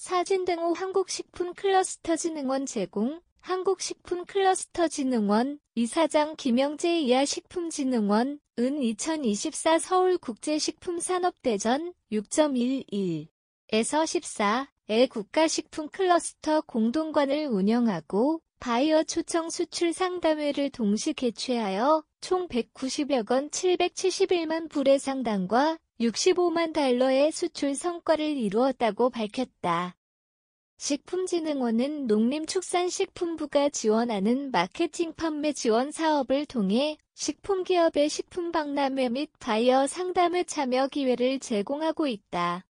사진등호 한국식품클러스터진흥원 제공 한국식품클러스터진흥원 이사장 김영재 이하 식품진흥원 은 2024 서울국제식품산업대전 6.11에서 14의 국가식품클러스터 공동관을 운영하고 바이어 초청 수출 상담회를 동시 개최하여 총 190여 건 771만 불의 상당과 65만 달러의 수출 성과를 이루었다고 밝혔다. 식품진흥원은 농림축산식품부가 지원하는 마케팅 판매 지원 사업을 통해 식품기업의 식품박람회 및 바이어 상담회 참여 기회를 제공하고 있다.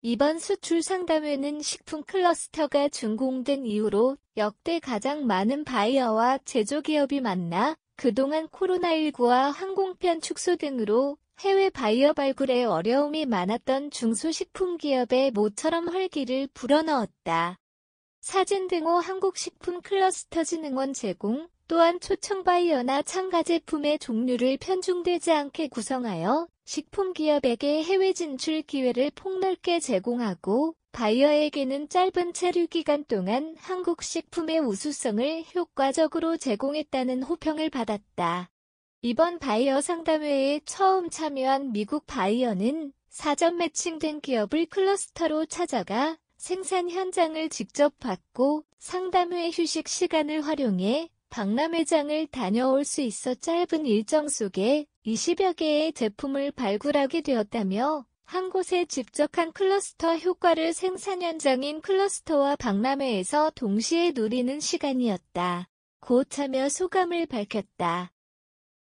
이번 수출 상담회는 식품 클러스터가 준공된 이후로 역대 가장 많은 바이어와 제조기업이 만나 그동안 코로나19와 항공편 축소 등으로 해외 바이어 발굴에 어려움이 많았던 중소식품 기업의 모처럼 활기를 불어넣었다. 사진 등호 한국식품 클러스터즈 능원 제공 또한 초청 바이어나 참가 제품의 종류를 편중되지 않게 구성하여 식품 기업에게 해외 진출 기회를 폭넓게 제공하고 바이어에게는 짧은 체류 기간 동안 한국 식품의 우수성을 효과적으로 제공했다는 호평을 받았다. 이번 바이어 상담회에 처음 참여한 미국 바이어는 사전 매칭된 기업을 클러스터로 찾아가 생산 현장을 직접 받고 상담회 휴식 시간을 활용해 박람회장을 다녀올 수 있어 짧은 일정 속에 20여 개의 제품을 발굴하게 되었다며 한 곳에 집적한 클러스터 효과를 생산 현장인 클러스터와 박람회에서 동시에 누리는 시간이었다. 고 참여 소감을 밝혔다.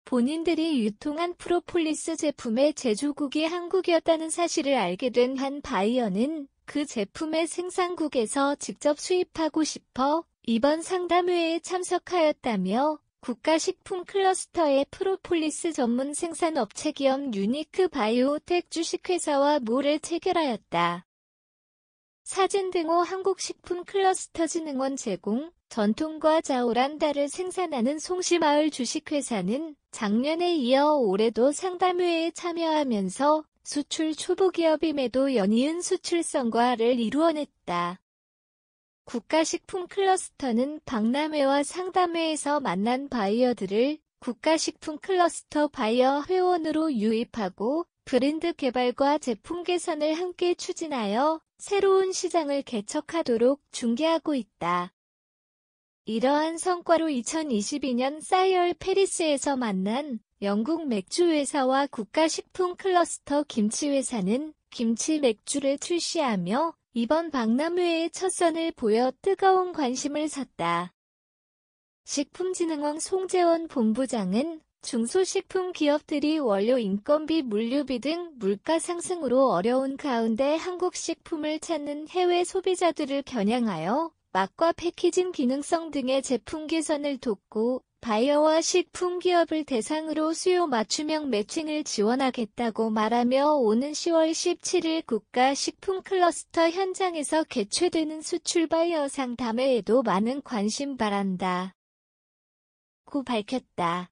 본인들이 유통한 프로폴리스 제품의 제조국이 한국이었다는 사실을 알게 된 한 바이어는 그 제품의 생산국에서 직접 수입하고 싶어 이번 상담회에 참석하였다며 국가식품 클러스터의 프로폴리스 전문 생산업체 기업 유니크 바이오텍 주식회사와 모를 체결하였다. 사진 등호 한국식품 클러스터즈 능원 제공, 전통과 자오란다를 생산하는 송시마을 주식회사는 작년에 이어 올해도 상담회에 참여하면서 수출 초보기업임에도 연이은 수출성과를 이루어냈다. 국가식품 클러스터는 박람회와 상담회에서 만난 바이어들을 국가식품 클러스터 바이어 회원으로 유입하고 브랜드 개발과 제품 개선을 함께 추진하여 새로운 시장을 개척하도록 중개하고 있다. 이러한 성과로 2022년 사이얼 페리스에서 만난 영국 맥주회사와 국가식품 클러스터 김치회사는 김치 맥주를 출시하며 이번 박람회의 첫 선을 보여 뜨거운 관심을 샀다. 식품진흥원 송재원 본부장은 중소식품 기업들이 원료 인건비, 물류비 등 물가 상승으로 어려운 가운데 한국 식품을 찾는 해외 소비자들을 겨냥하여 맛과 패키징 기능성 등의 제품 개선을 돕고 바이어와 식품 기업을 대상으로 수요 맞춤형 매칭을 지원하겠다고 말하며 오는 10월 17일 국가 식품 클러스터 현장에서 개최되는 수출 바이어상 담회에도 많은 관심 바란다. 고 밝혔다.